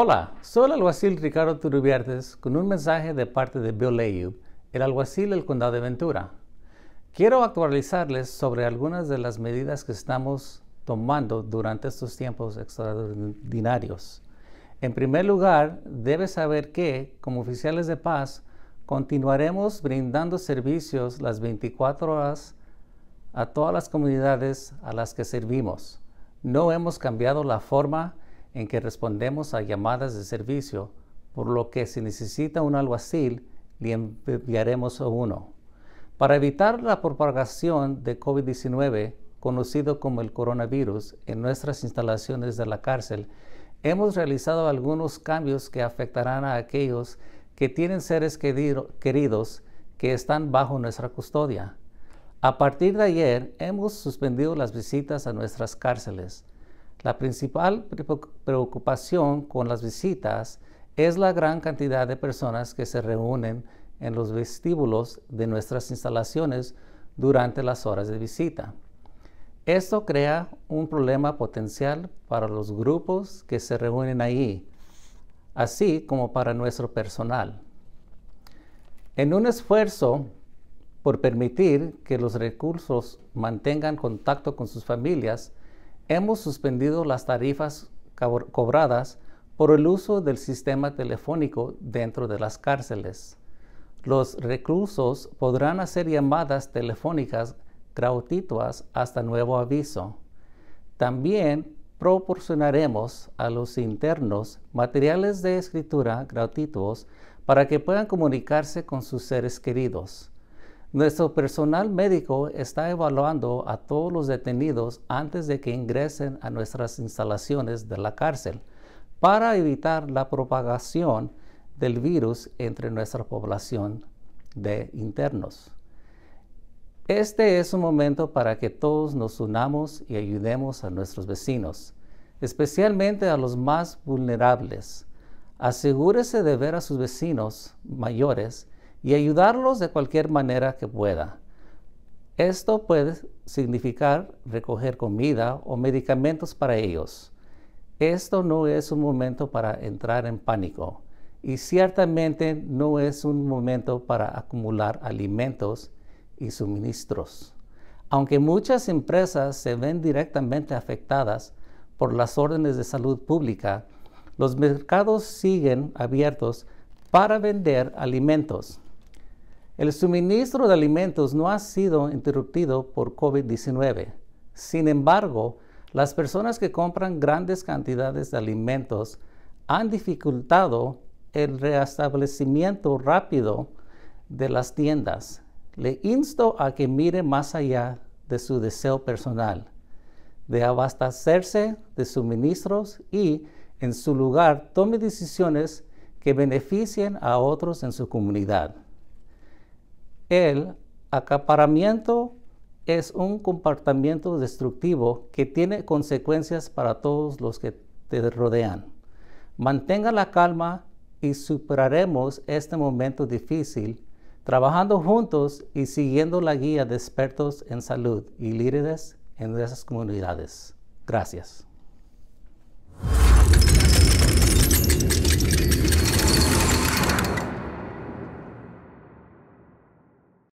Hola, soy el alguacil Ricardo Turubiertes con un mensaje de parte de Bill el alguacil del condado de Ventura. Quiero actualizarles sobre algunas de las medidas que estamos tomando durante estos tiempos extraordinarios. En primer lugar, debe saber que, como oficiales de paz, continuaremos brindando servicios las 24 horas a todas las comunidades a las que servimos. No hemos cambiado la forma en que respondemos a llamadas de servicio, por lo que si necesita un alguacil, le enviaremos uno. Para evitar la propagación de COVID-19, conocido como el coronavirus, en nuestras instalaciones de la cárcel, hemos realizado algunos cambios que afectarán a aquellos que tienen seres queridos que están bajo nuestra custodia. A partir de ayer hemos suspendido las visitas a nuestras cárceles. La principal preocupación con las visitas es la gran cantidad de personas que se reúnen en los vestíbulos de nuestras instalaciones durante las horas de visita. Esto crea un problema potencial para los grupos que se reúnen allí, así como para nuestro personal. En un esfuerzo por permitir que los recursos mantengan contacto con sus familias, hemos suspendido las tarifas cobradas por el uso del sistema telefónico dentro de las cárceles. Los reclusos podrán hacer llamadas telefónicas gratuitas hasta nuevo aviso. También proporcionaremos a los internos materiales de escritura gratuitos para que puedan comunicarse con sus seres queridos. Nuestro personal médico está evaluando a todos los detenidos antes de que ingresen a nuestras instalaciones de la cárcel para evitar la propagación del virus entre nuestra población de internos. Este es un momento para que todos nos unamos y ayudemos a nuestros vecinos, especialmente a los más vulnerables. Asegúrese de ver a sus vecinos mayores y ayudarlos de cualquier manera que pueda. Esto puede significar recoger comida o medicamentos para ellos. Esto no es un momento para entrar en pánico y ciertamente no es un momento para acumular alimentos y suministros. Aunque muchas empresas se ven directamente afectadas por las órdenes de salud pública, los mercados siguen abiertos para vender alimentos. El suministro de alimentos no ha sido interrumpido por COVID-19. Sin embargo, las personas que compran grandes cantidades de alimentos han dificultado el restablecimiento rápido de las tiendas. Le insto a que mire más allá de su deseo personal, de abastecerse de suministros y, en su lugar, tome decisiones que beneficien a otros en su comunidad. El acaparamiento es un comportamiento destructivo que tiene consecuencias para todos los que te rodean. Mantenga la calma y superaremos este momento difícil trabajando juntos y siguiendo la guía de expertos en salud y líderes en esas comunidades. Gracias.